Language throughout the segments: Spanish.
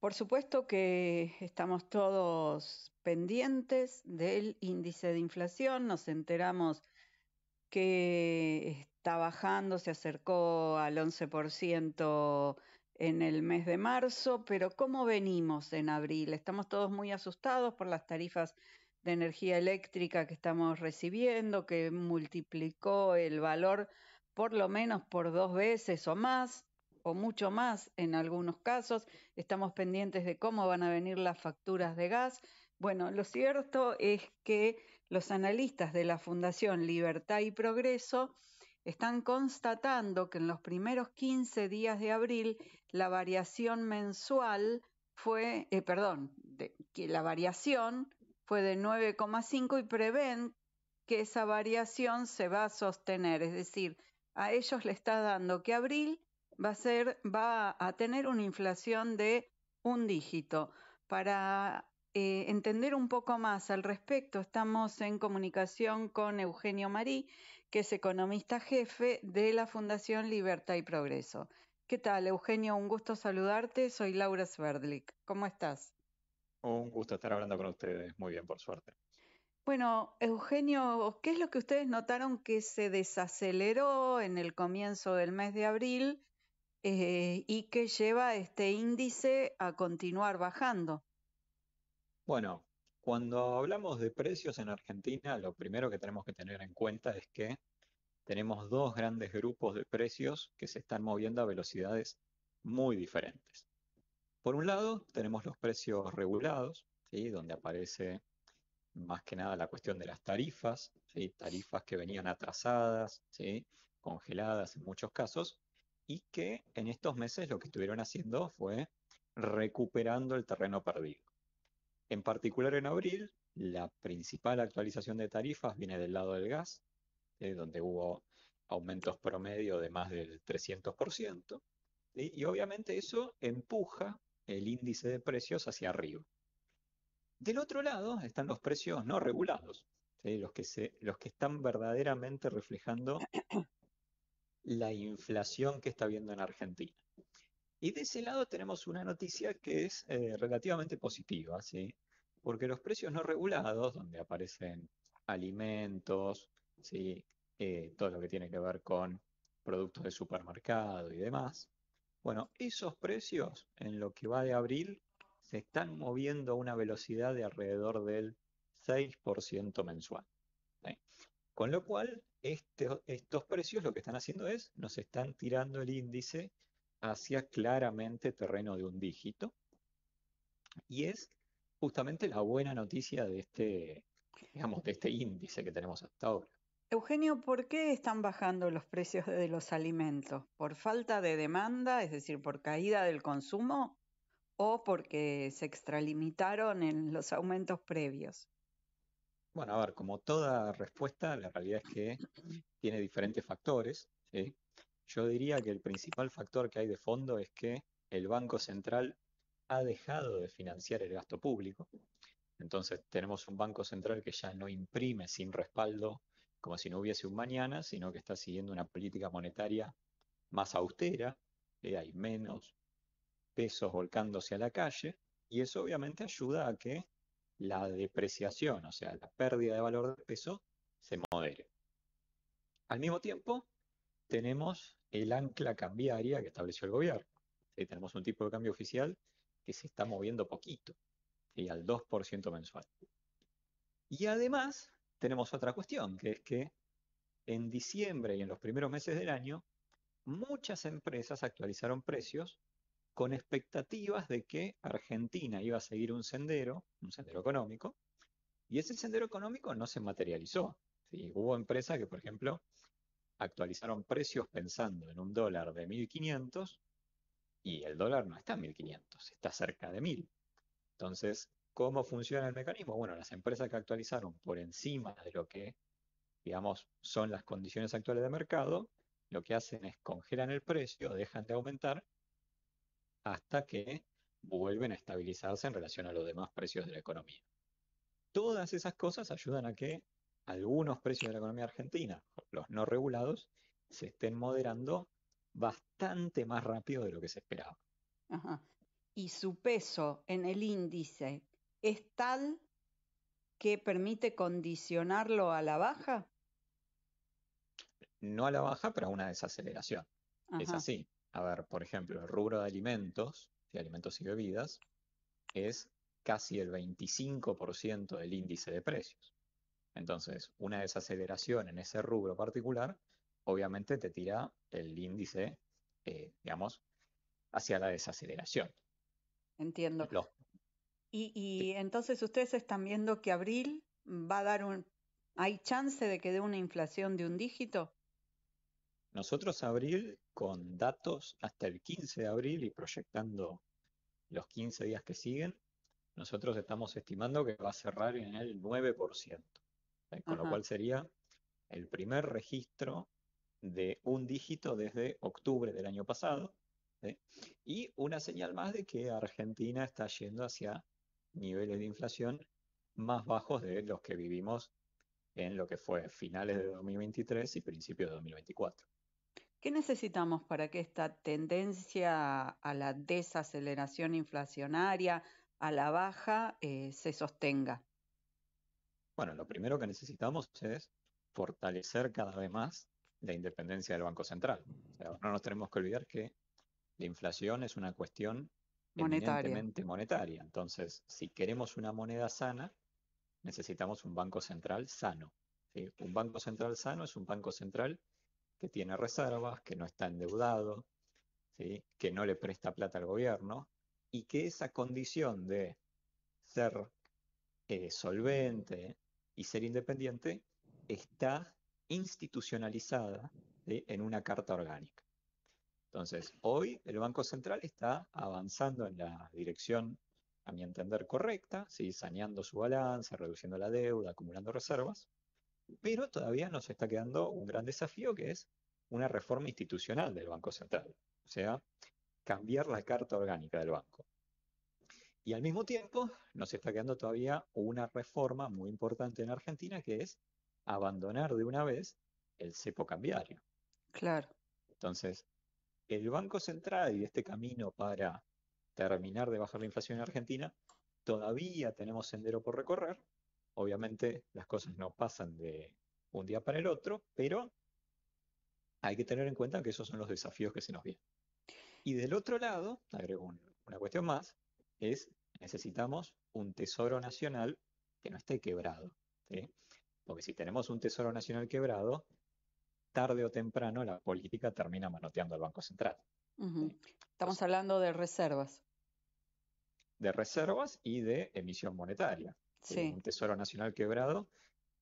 Por supuesto que estamos todos pendientes del índice de inflación, nos enteramos que está bajando, se acercó al 11% en el mes de marzo, pero ¿cómo venimos en abril? Estamos todos muy asustados por las tarifas de energía eléctrica que estamos recibiendo, que multiplicó el valor por lo menos por dos veces o más o mucho más en algunos casos. Estamos pendientes de cómo van a venir las facturas de gas. Bueno, lo cierto es que los analistas de la Fundación Libertad y Progreso están constatando que en los primeros 15 días de abril la variación mensual fue, eh, perdón, que la variación fue de 9,5 y prevén que esa variación se va a sostener, es decir, a ellos le está dando que abril va a ser, va a tener una inflación de un dígito. Para eh, entender un poco más al respecto, estamos en comunicación con Eugenio Marí, que es economista jefe de la Fundación Libertad y Progreso. ¿Qué tal, Eugenio? Un gusto saludarte. Soy Laura Sverdlik. ¿Cómo estás? Un gusto estar hablando con ustedes. Muy bien, por suerte. Bueno, Eugenio, ¿qué es lo que ustedes notaron que se desaceleró en el comienzo del mes de abril eh, y qué lleva este índice a continuar bajando. Bueno, cuando hablamos de precios en Argentina, lo primero que tenemos que tener en cuenta es que tenemos dos grandes grupos de precios que se están moviendo a velocidades muy diferentes. Por un lado, tenemos los precios regulados, donde aparece más que nada la cuestión de las tarifas, tarifas que venían atrasadas, congeladas en muchos casos, y que en estos meses lo que estuvieron haciendo fue recuperando el terreno perdido. En particular en abril, la principal actualización de tarifas viene del lado del gas, eh, donde hubo aumentos promedio de más del 300%, y obviamente eso empuja el índice de precios hacia arriba. Del otro lado están los precios no regulados, los, que se, los que están verdaderamente reflejando la inflación que está habiendo en Argentina. Y de ese lado tenemos una noticia que es eh, relativamente positiva, ¿sí? porque los precios no regulados, donde aparecen alimentos, ¿sí? Eh, todo lo que tiene que ver con productos de supermercado y demás, bueno, esos precios en lo que va de abril se están moviendo a una velocidad de alrededor del 6% mensual. Con lo cual, este estos precios lo que están haciendo es, nos están tirando el índice hacia claramente terreno de un dígito. Y es justamente la buena noticia de este, de este índice que tenemos hasta ahora. Eugenio, ¿por qué están bajando los precios de los alimentos? ¿Por falta de demanda, es decir, por caída del consumo o porque se extralimitaron en los aumentos previos? Bueno, a ver, como toda respuesta, la realidad es que tiene diferentes factores. Yo diría que el principal factor que hay de fondo es que el Banco Central ha dejado de financiar el gasto público. Entonces tenemos un Banco Central que ya no imprime sin respaldo, como si no hubiese un mañana, sino que está siguiendo una política monetaria más austera, hay menos pesos volcándose a la calle, y eso obviamente ayuda a que la depreciación, o sea, la pérdida de valor de peso, se modere. Al mismo tiempo, tenemos el ancla cambiaria que estableció el gobierno. Tenemos un tipo de cambio oficial que se está moviendo poquito, y al 2% mensual. Y además, tenemos otra cuestión, que es que en diciembre y en los primeros meses del año, muchas empresas actualizaron precios con expectativas de que Argentina iba a seguir un sendero, un sendero económico, y ese sendero económico no se materializó. Hubo empresas que, por ejemplo, actualizaron precios pensando en un dólar de 1.500 y el dólar no está en 1.500, está cerca de 1.000. Entonces, ¿cómo funciona el mecanismo? Bueno, las empresas que actualizaron por encima de lo que, digamos, son las condiciones actuales de mercado, lo que hacen es congelan el precio, dejan de aumentar hasta que vuelven a estabilizarse en relación a los demás precios de la economía. Todas esas cosas ayudan a que algunos precios de la economía argentina, los no regulados, se estén moderando bastante más rápido de lo que se esperaba. Y su peso en el índice es tal que permite condicionarlo a la baja? No a la baja, pero a una desaceleración. Es así a ver, por ejemplo, el rubro de alimentos, de alimentos y bebidas, es casi el 25% del índice de precios. Entonces, una desaceleración en ese rubro particular, obviamente te tira el índice, eh, digamos, hacia la desaceleración. Entiendo. y, entonces ustedes están viendo que abril va a dar un... ¿Hay chance de que dé una inflación de un dígito? Nosotros abril con datos hasta el 15 de abril y proyectando los 15 días que siguen, nosotros estamos estimando que va a cerrar en el 9%, ¿eh? con lo cual sería el primer registro de un dígito desde octubre del año pasado, ¿eh? y una señal más de que Argentina está yendo hacia niveles de inflación más bajos de los que vivimos en lo que fue finales de 2023 y principios de 2024. ¿Qué necesitamos para que esta tendencia a la desaceleración inflacionaria, a la baja, eh, se sostenga? Bueno, lo primero que necesitamos es fortalecer cada vez más la independencia del Banco Central. no nos tenemos que olvidar que la inflación es una cuestión monetaria. monetaria. Entonces, si queremos una moneda sana, necesitamos un banco central sano. Un banco central sano es un banco central que tiene reservas, que no está endeudado, ¿sí? que no le presta plata al gobierno y que esa condición de ser eh, solvente y ser independiente está institucionalizada en una carta orgánica. Entonces, hoy el Banco Central está avanzando en la dirección, a mi entender, correcta, ¿sí? saneando su balance, reduciendo la deuda, acumulando reservas, pero todavía nos está quedando un gran desafío que es una reforma institucional del Banco Central, o sea, cambiar la carta orgánica del banco. Y al mismo tiempo nos está quedando todavía una reforma muy importante en Argentina que es abandonar de una vez el cepo cambiario. Claro. Entonces, el Banco Central y este camino para terminar de bajar la inflación en Argentina, todavía tenemos sendero por recorrer, Obviamente las cosas no pasan de un día para el otro, pero hay que tener en cuenta que esos son los desafíos que se nos vienen. Y del otro lado, agrego una cuestión más, es necesitamos un tesoro nacional que no esté quebrado. Porque si tenemos un tesoro nacional quebrado, tarde o temprano la política termina manoteando al Banco Central. Estamos hablando de reservas. De reservas y de emisión monetaria. Eh, un tesoro nacional quebrado,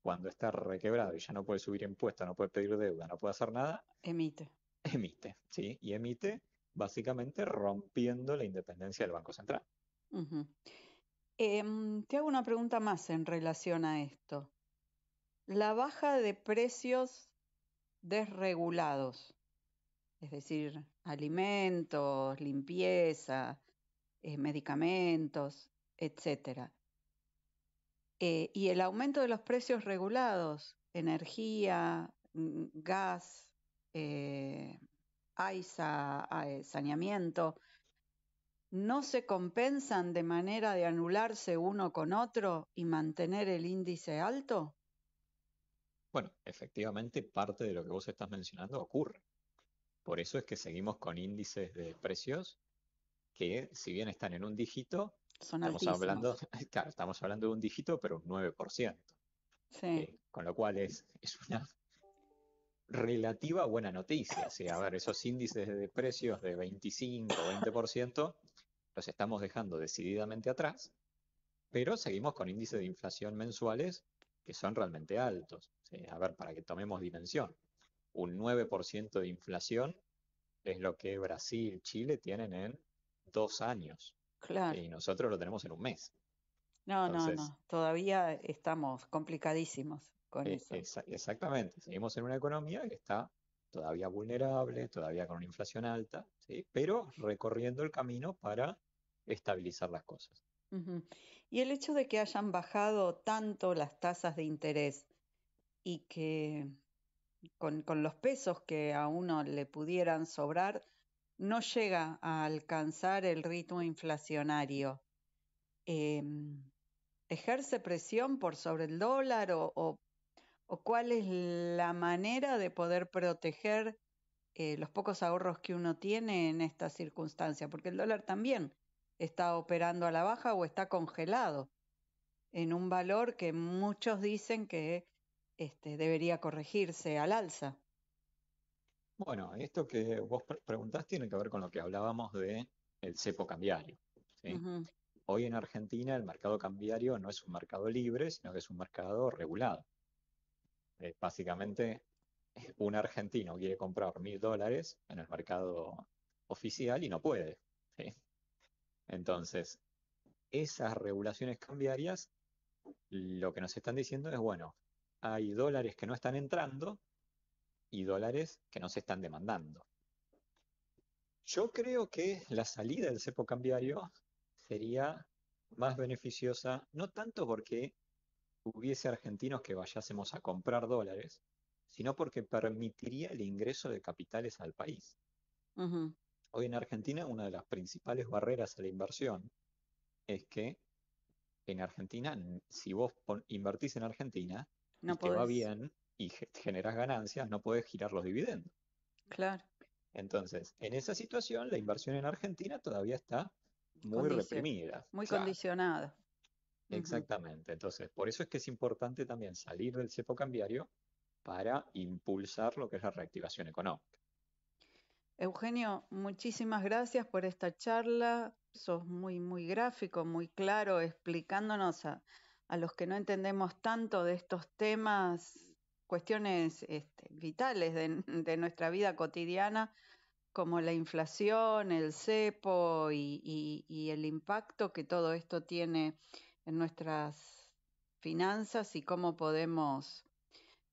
cuando está requebrado y ya no puede subir impuestos, no puede pedir deuda, no puede hacer nada. Emite. Emite, sí. Y emite básicamente rompiendo la independencia del Banco Central. Em, te hago una pregunta más en relación a esto. La baja de precios desregulados, es decir, alimentos, limpieza, eh, medicamentos, etcétera. Eh, y el aumento de los precios regulados, energía, mm, gas, eh, eh, saneamiento, no se compensan de manera de anularse uno con otro y mantener el índice alto? Bueno, efectivamente parte de lo que vos estás mencionando ocurre. Por eso es que seguimos con índices de precios que, si bien están en un dígito, estamos hablando, estamos hablando de un dígito, pero un 9%. Eh, con lo cual es, una relativa buena noticia. a ver, esos índices de precios de 25 20% los estamos dejando decididamente atrás, pero seguimos con índices de inflación mensuales que son realmente altos. a ver, para que tomemos dimensión, un 9% de inflación es lo que Brasil, Chile tienen en dos años. Y nosotros lo tenemos en un mes. No, no, no. Todavía estamos complicadísimos con e, eso. exactamente. Seguimos en una economía que está todavía vulnerable, todavía con una inflación alta, pero recorriendo el camino para estabilizar las cosas. Y el hecho de que hayan bajado tanto las tasas de interés y que con los pesos que a uno le pudieran sobrar, no llega a alcanzar el ritmo inflacionario. Em, ¿Ejerce presión por sobre el dólar o, cuál es la manera de poder proteger eh, los pocos ahorros que uno tiene en esta circunstancia? Porque el dólar también está operando a la baja o está congelado en un valor que muchos dicen que este, debería corregirse al alza. Bueno, esto que vos preguntás tiene que ver con lo que hablábamos de el cepo cambiario. Hoy en Argentina el mercado cambiario no es un mercado libre, sino que es un mercado regulado. Eh, básicamente, un argentino quiere comprar mil dólares en el mercado oficial y no puede. Entonces, esas regulaciones cambiarias lo que nos están diciendo es, bueno, hay dólares que no están entrando y dólares que nos están demandando. Yo creo que la salida del cepo cambiario sería más beneficiosa, no tanto porque hubiese argentinos que vayásemos a comprar dólares, sino porque permitiría el ingreso de capitales al país. Hoy en Argentina una de las principales barreras a la inversión es que en Argentina, si vos invertís en Argentina, no y va bien, y generas ganancias, no puedes girar los dividendos. Claro. Entonces, en esa situación, la inversión en Argentina todavía está muy reprimida. Muy condicionada. Exactamente. Entonces, por eso es que es importante también salir del cepo cambiario para impulsar lo que es la reactivación económica. Eugenio, muchísimas gracias por esta charla. Sos muy, muy gráfico, muy claro, explicándonos a, a los que no entendemos tanto de estos temas cuestiones este, vitales de, nuestra vida cotidiana, como la inflación, el cepo y, el impacto que todo esto tiene en nuestras finanzas y cómo podemos,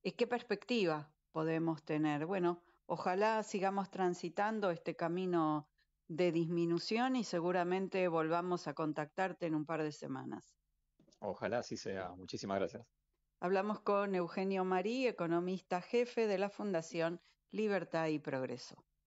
qué perspectiva podemos tener. Bueno, ojalá sigamos transitando este camino de disminución y seguramente volvamos a contactarte en un par de semanas. Ojalá así sea. Muchísimas gracias. Hablamos con Eugenio Marí, economista jefe de la Fundación Libertad y Progreso.